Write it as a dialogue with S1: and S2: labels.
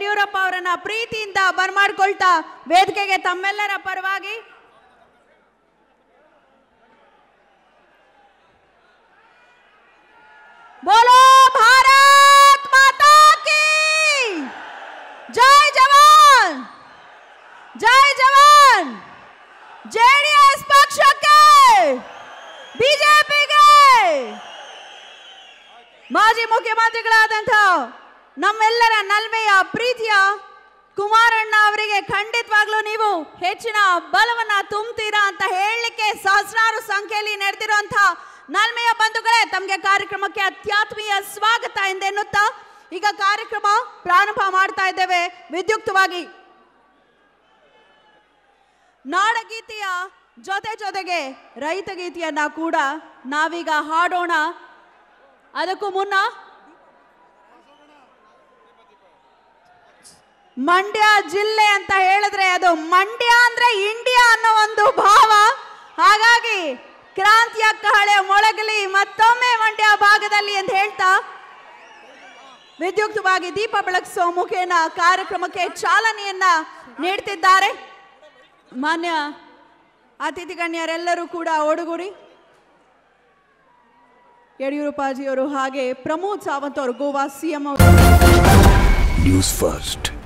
S1: ಡಿಯೋರಪ್ಪ ಅವರನ್ನು ಪ್ರೀತಿಯಿಂದ ಬರಮಾಡಿಕೊಳ್ಳತಾ ವೇದಿಕೆಯಕ್ಕೆ ತಮ್ಮೆಲ್ಲರ ಪರವಾಗಿ
S2: बोलो ಭಾರತ ಮಾತಾಕಿ ಜಯ ಜವಾನ್ ಜಯ ಜವಾನ್
S1: ಜಡಿಎಸ್ ಪಕ್ಷಕ್ಕೆ ಬಿಜೆಪಿ ಗೆ माजी ಮೋಕೆ ಮಾತಿಗಳ ಆದಂತಾ ನಮ್ಮೆಲ್ಲರ ನಲ್ವೆಯ ಪ್ರೀತಿಯ ಕುಮಾರಣ್ಣ ಅವರಿಗೆ ಖಂಡಿತವಾಗ್ಲೂ ನೀವು ಹೆಚ್ಚಿನ ಬಲವನ್ನ ತುಂಬ್ತೀರಾ ಅಂತ ಹೇಳಲಿಕ್ಕೆ ಸಹಸ್ರಾರು ಸಂಖ್ಯೆಯಲ್ಲಿ ನಡೆದಿರುವಂತ ನಲ್ಮೆಯ ಬಂಧುಗಳೇ ತಮಗೆ ಕಾರ್ಯಕ್ರಮಕ್ಕೆ ಅತ್ಯಾತ್ಮೀಯ ಸ್ವಾಗತ ಎಂದೆನ್ನುತ್ತಾ ಈಗ ಕಾರ್ಯಕ್ರಮ ಪ್ರಾರಂಭ ಮಾಡ್ತಾ ಇದ್ದೇವೆ ವಿದ್ಯುಕ್ತವಾಗಿ ನಾಡಗೀತೆಯ ಜೊತೆ ಜೊತೆಗೆ ರೈತ ಗೀತೆಯನ್ನ ಕೂಡ ನಾವೀಗ ಹಾಡೋಣ ಅದಕ್ಕೂ ಮುನ್ನ ಮಂಡ್ಯ ಜಿಲ್ಲೆ ಅಂತ ಹೇಳಿದ್ರೆ ಅದು ಮಂಡ್ಯ ಅಂದ್ರೆ ಇಂಡಿಯಾ ಅನ್ನೋ ಒಂದು ಭಾವ ಹಾಗಾಗಿ ಕ್ರಾಂತಿಯ ಕಹಳೆ ಮೊಳಗಲಿ ಮತ್ತೊಮ್ಮೆ ಮಂಡ್ಯ ಭಾಗದಲ್ಲಿ ಅಂತ ಹೇಳ್ತಾ ವಿದ್ಯುಕ್ತವಾಗಿ ದೀಪ ಬೆಳಗಿಸುವ ಮುಖೇನ ಕಾರ್ಯಕ್ರಮಕ್ಕೆ ಚಾಲನೆಯನ್ನ ನೀಡ್ತಿದ್ದಾರೆ ಮಾನ್ಯ
S3: ಅತಿಥಿ ಗಣ್ಯರೆಲ್ಲರೂ ಕೂಡ ಒಡುಗುರಿ ಯಡಿಯೂರಪ್ಪಾಜಿಯವರು ಹಾಗೆ ಪ್ರಮೋದ್ ಸಾವಂತ್ ಅವರು ಗೋವಾ ಸಿಎಂ
S2: ನ್ಯೂಸ್ ಫಸ್ಟ್